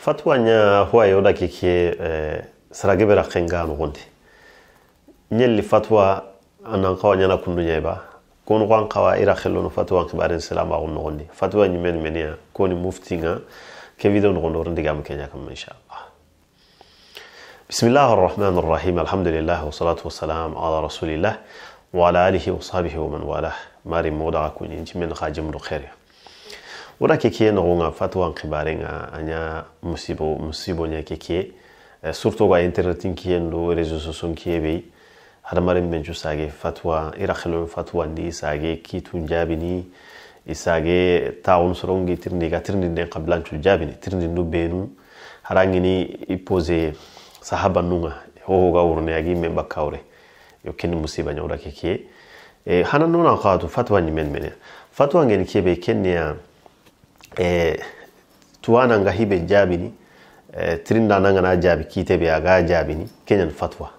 fatwa nya huwa yoda kike eh, sarage bera kenga no gonde nyelli fatwa anan kawa nyana kundu nyeba kono kwan kawa ira khello no fatwa kibarin salama gon no gonde fatwa nyi men menia koni mufti nga ke video no gondor ndiga mu kenya kam insha بسم الله الرحمن الرحيم الحمد لله والصلاة والسلام على رسول الله وعلى آله وصحبه ومن والاه ماري مودا كوني من خاجم خير wora kekie noxunga fatuwa nxibarenga anya musibo musibo ɲa kekie eh, surtout ga internetin kiyen do réseau sociaux kiye be hadamaren menju sage fatwa ira fatwa xelon sage isage kitun jaabini isage taun sorongi tirni ga tirni tirindinen xabilancu tirni tirindindu benu harangi ni harangini i pose sahabannunga ga urne agi men bakkawre yo kenni musiba ɲa wora kekie eh, hana nuna fatwa ni men men fatwa ngeni kebe kenniya e tuwananga hiɓe jaabini e, eh, tirinda nanga na jaabi kiite ɓe aga jaabini kenyan fatwa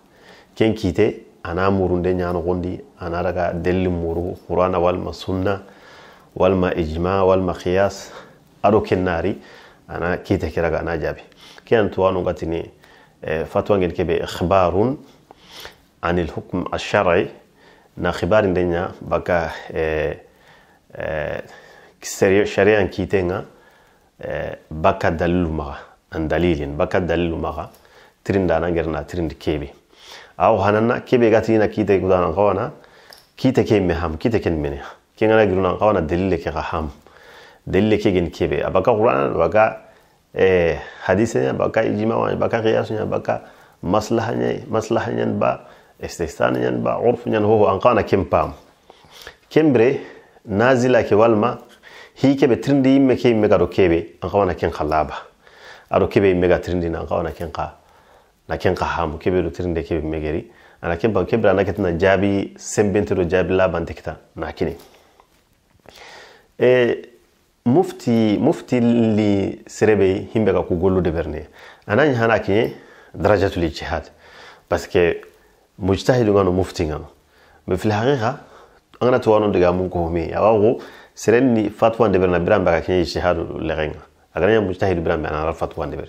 ken kiite ana murunde ñanogondi ana daga delli muru qur'ana walma sunna walma ijma walma qiyas aɗo kennaari ana kiite kiraga ana jaabi keyan tuwanongatini e, eh, fatwangel keɓe ihbarun an lhukme alshari na hibari ndeña baga e, e, شريعة كيتينا آه، بكا دليل مغا أن دليل بكا دليل مغا ترند أنا غيرنا ترند كيبي أو هننا كيبي غاتينا كيتا كودانا غوانا كيتا كي مهم كيتا كن مني كينا غيرنا غوانا دليل كي غهام دليل كي جن كيبي أبكا قرآن بكا آه، حديثنا بكا إجماع بكا قياس بكا مصلحة مصلحة با استحسان با عرف هو أنقانا كيم بام كمبري نازلة كي والما hike trindi me ke me garo kebe an ken khalaba aro kebe me ga trindi na kawana ken ka na ken ka hamu kebe do trinde kebe me geri ana ken ba kebe ana ketina jabi sembente do jabi laban tikta na kini e mufti mufti li serebe himbe ga ku de berne anani hana ke darajatul ijtihad parce que mujtahidu ngano mufti ngano mais fil haqiqa angana tuwa nondo ya mungu humi ya wago sereni fatwa de na biran baga kin ijtihadu legenga agana ya mujtahid biran biran al fatwa de ber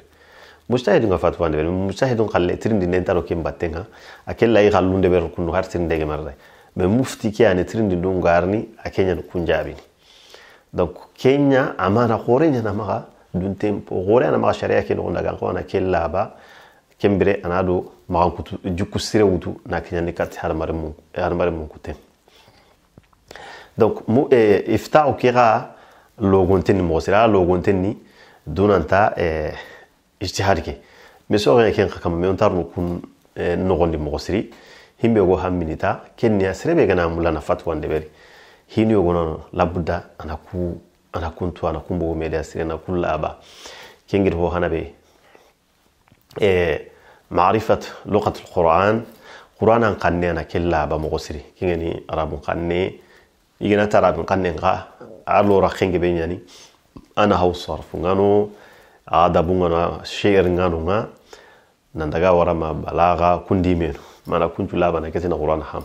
mujtahid nga fatwa de ber mujtahid le tirin din den taro kin battenga akella yi khallun de ber kunu har tirin me mufti kia ani tirin din dun garni akenya kunjabi donc kenya amana khorenya na maga dun tempo gore na maga sharia ke ngonda gan na kela ba kembere anado maga kutu jukku sire na kenya ni kat mungu mare mungu har donc mu eh, iftahu kira logonteni mɔgɔ sira logonteni donanta eh, ijtihad ke me ga ken kama me ontar no kun eh, nogondi mɔgɔ siri himbe go hamminita kenya serebe gana mulana fatwa ndeberi hini yogonono labudda anaku anakuntu anakumbogo mede asiri anakulla aba kengir ho hanabe eh, معرفة لغة القرآن قرآن قنّي أنا كلا بمغسري كيني عرب قنّي يجينا ترى من قن غا عرلو رخين جبين يعني أنا هو صرف غانو هذا بونغانو شير غانو غا نندعى ورا ما بلاغا كندي مين ما أنا كنت لا بنا كذي نقولان هام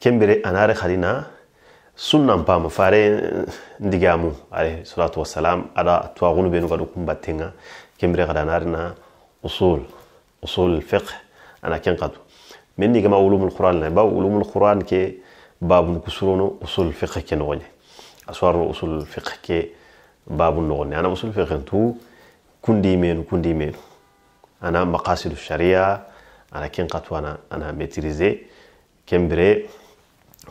كم بري أنا رخ خلينا سنة بام فاري ندعامو عليه الصلاة والسلام على تواغنو بينو قدو كم باتينا كم بري غدا نارنا أصول أصول الفقه أنا كن قدو مني كما علوم القرآن لا علوم القرآن كي babun kusurono usul fiqh ke nogoñe aswarno usul fiqh ke babun nogoñe ana usul fiqh tu kundi menu kundi menu ana maqasidu sharia ana ken qatu ana ana maîtriser kembere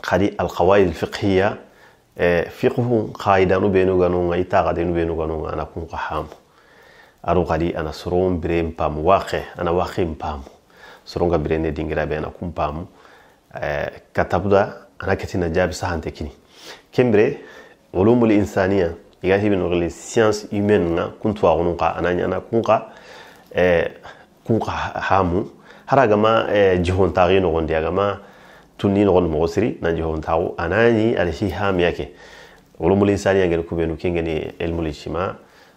khadi al qawaid al fiqhiyya fiqhu qaidanu benu ganu ngai ta gadenu benu ganu ana kun qaham aru khadi ana suron bire mpam waqe ana waqe mpam suron ga bire ne dingira be ana kun pam katabda ana ketina jaabi sahante kini kembire ulumul insaniya iga hibi ogli science humaine nga kuntuwaxunun xa ana ɲana kun xa kun hamu hara gama jihontaxi noxondi a gama tunni noxon moxo siri na jihontaxu anañi alaxi hamiya ke ulumul insaniya ngeni kubenu kengeni ilmul ijtima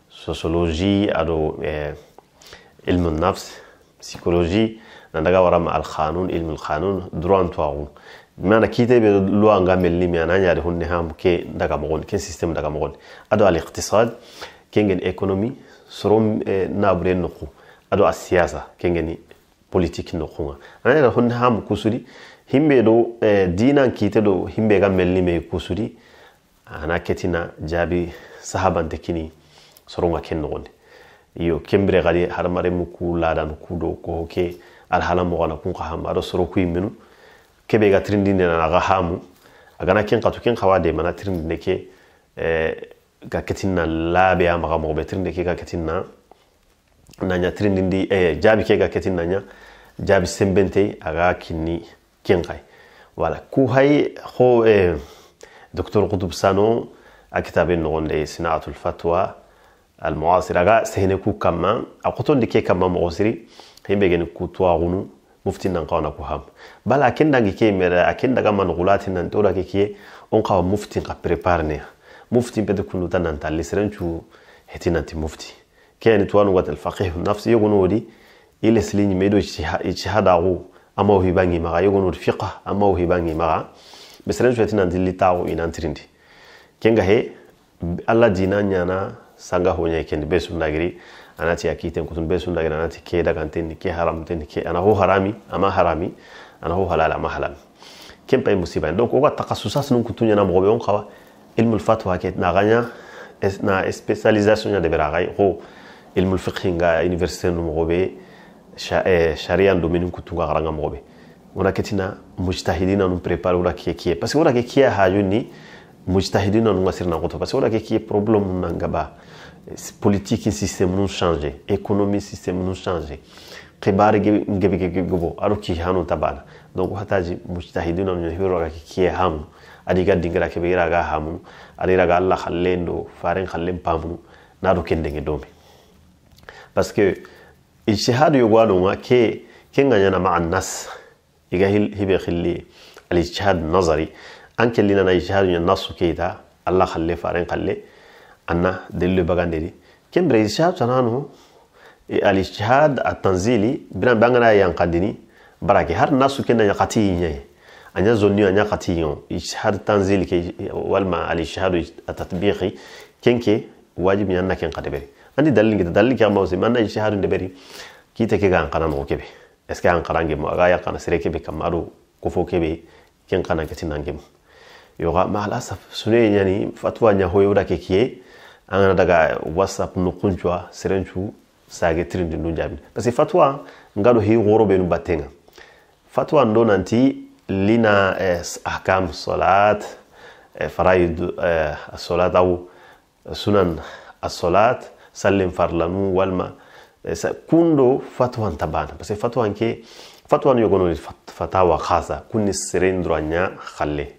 sociologie ado ilmu nafs psychologie nandaga warama alkhanun ilmu alkhanun droit twaxun mana kite be loi nga melni mi ana ñaade hunne ham ke ndaga mogon ken système ndaga mogon ado al iqtisad kengen economy sorom eh, nabure nuku ado a siyasa kengeni politique nukunga ana ñaade hunne ham kusuri himbe do eh, dinan kite do himbe ga melni me kusuri ana ketina jaabi sahabante kini soronga ken nogonde iyo kembire gadi hadamare mu ladan ku ko ke okay alhala mogona kun hamu aɗo soro kui minu kebe ga trindi tirindinena aga hamu agana ken katu ken kawa de mana trindi ne ke eh, ga ketin ketinna laabe a maga mogoɓe trindi ke ga ketin na na nya trindi ndi e jabi ke ga ketin na nya jabi sembente aga kinni ken kay wala ku hay ho e eh, docteur qutub sano a kitabe nogonde sinaatul fatwa almuasir aga sehne ku kamma a kotondi ke kamma mogo fembe geni kutwaxunu mufti nan bala a ken dangi ke mere a ken daga manxulati nantora ke kiye on xawa muftin xa prépare nea muftin pete kunuta nanta nafsi yogonu wodi i lesili ñimedo ijtihadaxu a mawhibangi fiqa a mawhibangi maxa besirencu heti nanti litaxu inantirindi kenga he dina ñana sanga honya kendi be sunnagiri anati akite kutun be sunnagiri anati ke da daga tenni ke haram tin ke ana ho harami ama harami ana ho halala ama halal kem pay musiba donc oga takassusas nun kutunya na mogobe on qawa ilmu al fatwa ke na ganya es na specialization ya de beragai ho ilmu al fiqh nga université nu mogobe e, sharia domaine kutu ga garanga mogobe ona ketina mujtahidina nun prepare ura ke ke parce que ura ke kie hajuni mujtahidin nu ŋa sirina koto parce que wo lake kiye problème nan ba politique système nu changer économie système nu changer kibari gebegegebo aro ki hanu ta bana donc hataji mujtahidina nu hiroga ke kiye hamunu adi ga dingira ga iraga hamunu ra ga allah khallendo faren khallem faren na pamunu kende kendege dome parce que ijtihadu yogo aɗoga ke ke gañana ma annas iga hibe khilli al ijtihad nazari أنك اللي لنا إجهاد من الناس وكيدا الله خلي فارين خلي أنا دللي بعند دي كم بريز إجهاد شنانه الإجهاد التنزيلي بنا بعندنا ينقدني براكي هر الناس وكنا يقتي يعني أنا زوني أنا قتي يوم إجهاد التنزيلي كي والما الإجهاد التطبيقي كنك واجب يعني أنك ينقد بري أنا دللي كده دللي كام موسى ما أنا إجهاد ندبري كي تكيد عن قرآن وكبي إسكان قرآن جم أغاية قرآن سريكي بكم أرو كفو كبي كن قرآن كتير نعجبه يوغا مع الأسف سنين يعني فتوى نيا هو يودا كيكي أنا دعا واتساب نكونجوا سرنجو ساعي ترند نونجابي بس فتوى نقالو هي غروب نباتينا فتوى ندو نانتي لنا أحكام الصلاة فرائض الصلاة أو سنن الصلاة سلم فرلانو والما كوندو فتوى تبان بس فتوى انكي فتوى يقولون فتاوى خاصة كوني سرين دروانيا خلي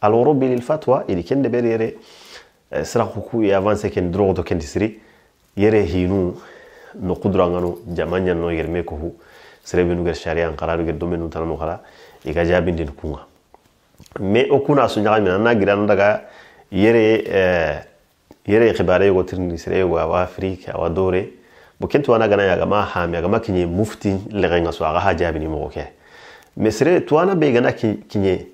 alworo bililfatwa ili kende bere yere eh, sira kuku ya avance ken drogo to kendi siri yere hinu no kudura ngano jamanya no yerme ko hu sira binu ger sharia an qararu ger domenu tan no iga jabin din kunga me o kuna sunya min na giran daga yere eh, yere khibare go tirni sira go wa afrika wa dore bo kentu wana gana ya gama ha ya gama kinye mufti le renga so aga hajabini mo ke mesre tuana be gana kinye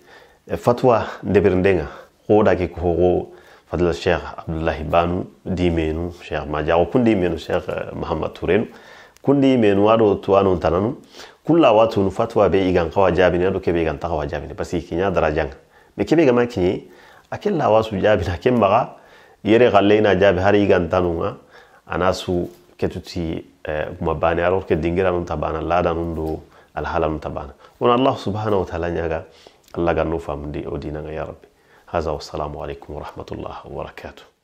fatwa deɓirndeŋa hoɗaki ko hogo fadla cheikh abdoulahi banu dimenu cheikh madiawo kundimenu cheikh eh, mahamad tourenu kundimenu aɗo tuwanon tananu kulla watunu fatwa be igan kawa jabini aɗo keɓe igan takawa jabini par kiña dara janga mais keɓe gama kiñe a kella wasu jabina ken maga yere galle jabi har igan ana su ketuti eh, kuma bane alors que dingira tabana lada do alhala tabana on allah subhanahu wa ta'ala ñaga الله قال نوفا من دي أودينا يا ربي هذا والسلام عليكم ورحمة الله وبركاته